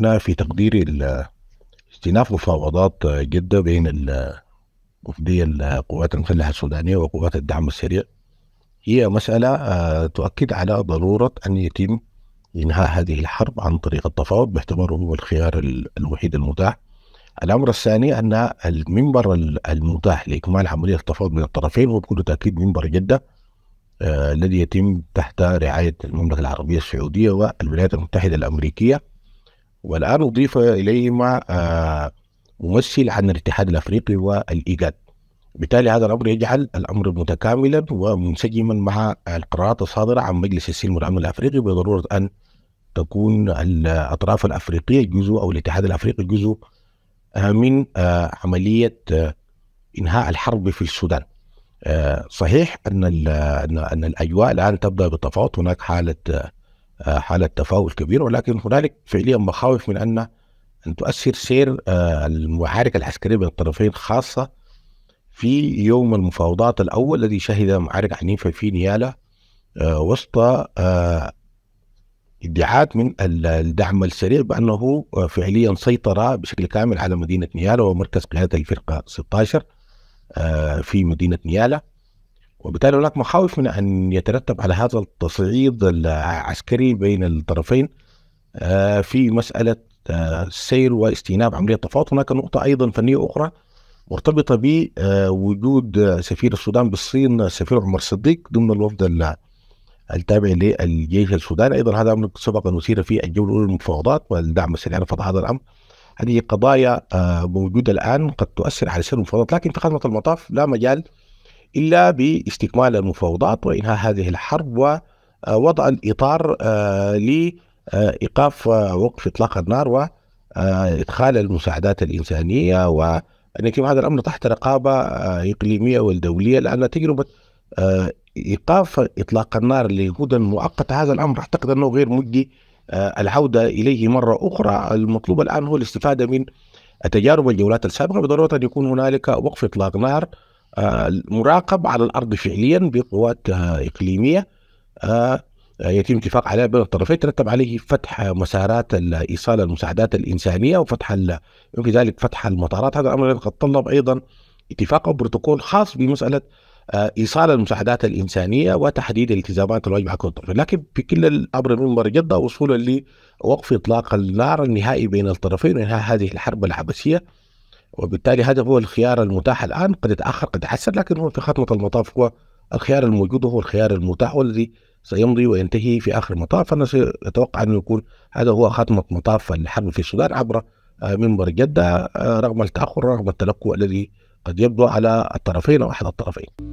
أنا في تقديري استئناف مفاوضات جدة بين وفدية القوات المسلحة السودانية وقوات الدعم السريع هي مسألة آه، تؤكد على ضرورة أن يتم إنهاء هذه الحرب عن طريق التفاوض باعتباره هو الخيار الوحيد المتاح الأمر الثاني أن المنبر المتاح لإكمال عملية التفاوض بين الطرفين هو بكل تأكيد منبر جدة آه، الذي يتم تحت رعاية المملكة العربية السعودية والولايات المتحدة الأمريكية والان اضيف اليهما آه، ممثل عن الاتحاد الافريقي والايجاد بالتالي هذا الامر يجعل الامر متكاملا ومنسجما مع القرارات الصادره عن مجلس السلم والامن الافريقي بضروره ان تكون الاطراف الافريقيه جزء او الاتحاد الافريقي جزء آه، من آه، عمليه انهاء الحرب في السودان. صحيح ان ان الاجواء الان تبدا بالتفاوض هناك حاله آه، حالة تفاؤل كبير ولكن هنالك فعليا مخاوف من أن أن تؤثر سير آه، المعارك العسكرية بين الطرفين خاصة في يوم المفاوضات الأول الذي شهد معارك عنيفة في نيالة آه، وسط ادعاءات من الدعم السريع بأنه فعليا سيطر بشكل كامل على مدينة نيالة ومركز قيادة الفرقة 16 في مدينة نيالة وبالتالي هناك مخاوف من ان يترتب على هذا التصعيد العسكري بين الطرفين آه، في مساله آه، سير واستئناف عمليه تفاوض هناك نقطه ايضا فنيه اخرى مرتبطه بوجود آه، سفير السودان بالصين السفير عمر صديق ضمن الوفد التابع للجيش السوداني ايضا هذا امر سبق ان اثير في الجوله الاولى المفاوضات والدعم السريع لفض هذا الامر هذه قضايا موجوده الان قد تؤثر على سير المفاوضات لكن في خدمه المطاف لا مجال إلا باستكمال المفاوضات وإنهاء هذه الحرب ووضع آه، الإطار آه، لإيقاف آه، وقف إطلاق النار وإدخال المساعدات الإنسانية وأن يكون يعني هذا الأمر تحت رقابة إقليمية والدولية لأن تجربة ايقاف اطلاق النار لمده مؤقته هذا الامر اعتقد انه غير مجدي العوده اليه مره اخرى المطلوب الان هو الاستفاده من التجارب الجولات السابقه بضروره ان يكون هنالك وقف اطلاق نار مراقب على الارض فعليا بقوات آه، اقليميه آه، يتم اتفاق عليها بين الطرفين ترتب عليه فتح مسارات ايصال المساعدات الانسانيه وفتح في ذلك فتح المطارات هذا الامر يتطلب ايضا اتفاق او بروتوكول خاص بمساله آه، ايصال المساعدات الانسانيه وتحديد الالتزامات الواجبه على كل الطرفين، لكن في كل الامر منبر جده وصولا لوقف اطلاق النار النهائي بين الطرفين وانهاء هذه الحرب العبثيه وبالتالي هذا هو الخيار المتاح الان قد يتاخر قد يتحسن لكن هو في خاتمه المطاف هو الخيار الموجود هو الخيار المتاح والذي سيمضي وينتهي في اخر المطاف فانا اتوقع انه يكون هذا هو خاتمه مطاف الحرب في السودان عبر آه، منبر جده آه، رغم التاخر رغم التلقؤ الذي قد يبدو على الطرفين او احد الطرفين.